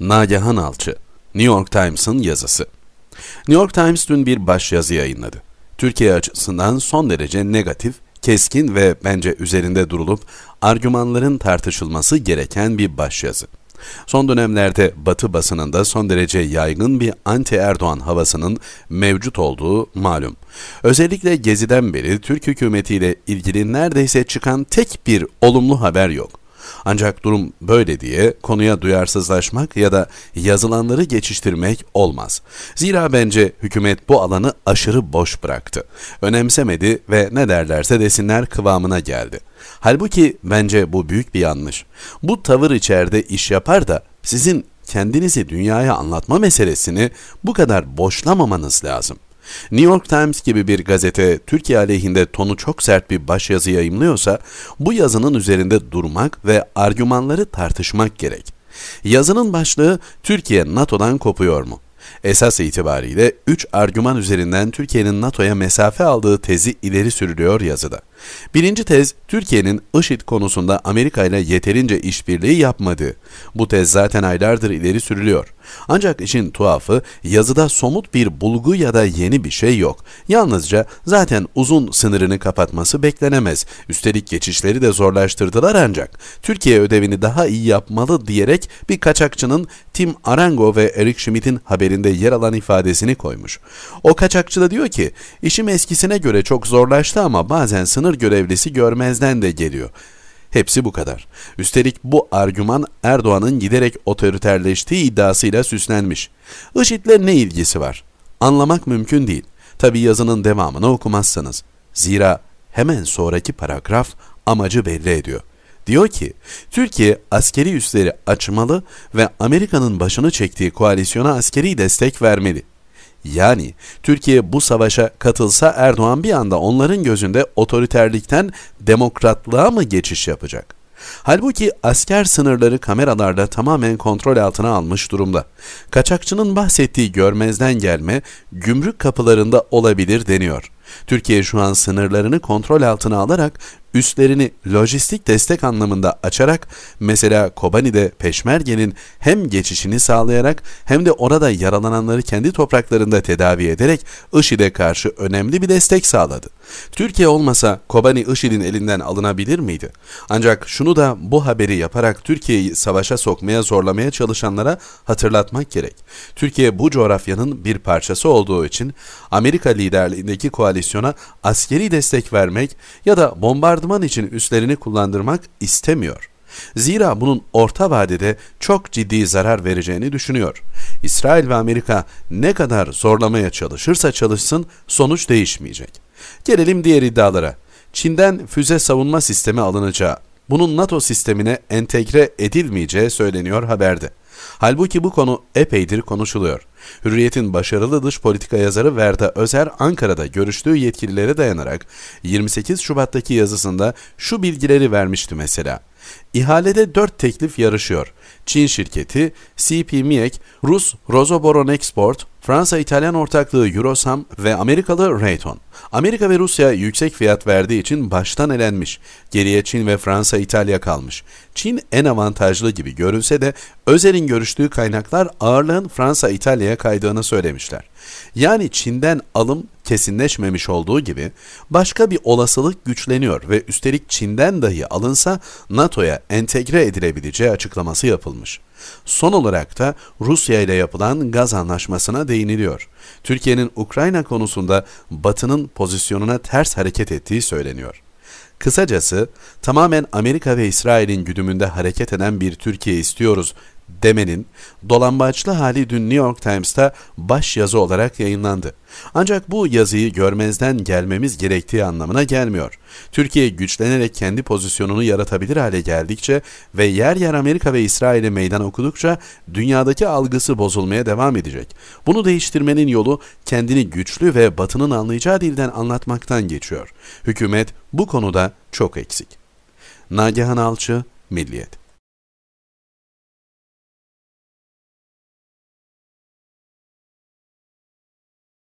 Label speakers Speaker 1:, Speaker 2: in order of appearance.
Speaker 1: Nagehan Alçı, New York Times'ın yazısı. New York Times dün bir baş yazı yayınladı. Türkiye açısından son derece negatif, keskin ve bence üzerinde durulup argümanların tartışılması gereken bir baş yazı. Son dönemlerde Batı basınında son derece yaygın bir anti-Erdoğan havasının mevcut olduğu malum. Özellikle Gezi'den beri Türk hükümetiyle ilgili neredeyse çıkan tek bir olumlu haber yok. Ancak durum böyle diye konuya duyarsızlaşmak ya da yazılanları geçiştirmek olmaz. Zira bence hükümet bu alanı aşırı boş bıraktı. Önemsemedi ve ne derlerse desinler kıvamına geldi. Halbuki bence bu büyük bir yanlış. Bu tavır içeride iş yapar da sizin kendinizi dünyaya anlatma meselesini bu kadar boşlamamanız lazım. New York Times gibi bir gazete Türkiye aleyhinde tonu çok sert bir başyazı yayımlıyorsa bu yazının üzerinde durmak ve argümanları tartışmak gerek. Yazının başlığı Türkiye NATO'dan kopuyor mu? Esas itibariyle 3 argüman üzerinden Türkiye'nin NATO'ya mesafe aldığı tezi ileri sürülüyor yazıda. Birinci tez, Türkiye'nin IŞİD konusunda Amerika ile yeterince işbirliği yapmadığı. Bu tez zaten aylardır ileri sürülüyor. Ancak işin tuhafı yazıda somut bir bulgu ya da yeni bir şey yok. Yalnızca zaten uzun sınırını kapatması beklenemez. Üstelik geçişleri de zorlaştırdılar ancak. Türkiye ödevini daha iyi yapmalı diyerek bir kaçakçının Tim Arango ve Eric Schmidt'in haberinde yer alan ifadesini koymuş. O kaçakçı da diyor ki, işim eskisine göre çok zorlaştı ama bazen sınır görevlisi görmezden de geliyor. Hepsi bu kadar. Üstelik bu argüman Erdoğan'ın giderek otoriterleştiği iddiasıyla süslenmiş. IŞİD'le ne ilgisi var? Anlamak mümkün değil. Tabi yazının devamını okumazsanız. Zira hemen sonraki paragraf amacı belli ediyor. Diyor ki, Türkiye askeri üsleri açmalı ve Amerika'nın başını çektiği koalisyona askeri destek vermeli. Yani Türkiye bu savaşa katılsa Erdoğan bir anda onların gözünde otoriterlikten demokratlığa mı geçiş yapacak? Halbuki asker sınırları kameralarda tamamen kontrol altına almış durumda. Kaçakçının bahsettiği görmezden gelme gümrük kapılarında olabilir deniyor. Türkiye şu an sınırlarını kontrol altına alarak üstlerini lojistik destek anlamında açarak mesela Kobani'de Peşmerge'nin hem geçişini sağlayarak hem de orada yaralananları kendi topraklarında tedavi ederek IŞİD'e karşı önemli bir destek sağladı. Türkiye olmasa Kobani IŞİD'in elinden alınabilir miydi? Ancak şunu da bu haberi yaparak Türkiye'yi savaşa sokmaya zorlamaya çalışanlara hatırlatmak gerek. Türkiye bu coğrafyanın bir parçası olduğu için Amerika liderliğindeki koalisyona askeri destek vermek ya da bombardımanlar bombardıman için üstlerini kullandırmak istemiyor. Zira bunun orta vadede çok ciddi zarar vereceğini düşünüyor. İsrail ve Amerika ne kadar zorlamaya çalışırsa çalışsın sonuç değişmeyecek. Gelelim diğer iddialara. Çin'den füze savunma sistemi alınacağı, bunun NATO sistemine entegre edilmeyeceği söyleniyor haberde. Halbuki bu konu epeydir konuşuluyor. Hürriyet'in başarılı dış politika yazarı Verda Özer Ankara'da görüştüğü yetkililere dayanarak 28 Şubat'taki yazısında şu bilgileri vermişti mesela. İhalede 4 teklif yarışıyor. Çin şirketi, CP MIEK, Rus Rosoboron Export, Fransa-İtalyan ortaklığı Eurosam ve Amerikalı Raytheon. Amerika ve Rusya yüksek fiyat verdiği için baştan elenmiş. Geriye Çin ve Fransa-İtalya kalmış. Çin en avantajlı gibi görünse de Özer'in görüştüğü kaynaklar ağırlığın Fransa-İtalya'ya kaydığını söylemişler. Yani Çin'den alım kesinleşmemiş olduğu gibi başka bir olasılık güçleniyor ve üstelik Çin'den dahi alınsa NATO'ya entegre edilebileceği açıklaması yapılmış. Son olarak da Rusya ile yapılan gaz anlaşmasına değiniliyor. Türkiye'nin Ukrayna konusunda Batı'nın pozisyonuna ters hareket ettiği söyleniyor. Kısacası tamamen Amerika ve İsrail'in güdümünde hareket eden bir Türkiye istiyoruz demenin dolambaçlı hali dün New York Times'ta baş yazı olarak yayınlandı. Ancak bu yazıyı görmezden gelmemiz gerektiği anlamına gelmiyor. Türkiye güçlenerek kendi pozisyonunu yaratabilir hale geldikçe ve yer yer Amerika ve İsrail'e meydan okudukça dünyadaki algısı bozulmaya devam edecek. Bunu değiştirmenin yolu kendini güçlü ve batının anlayacağı dilden anlatmaktan geçiyor. Hükümet bu konuda çok eksik. Nagihan Alçı, Milliyet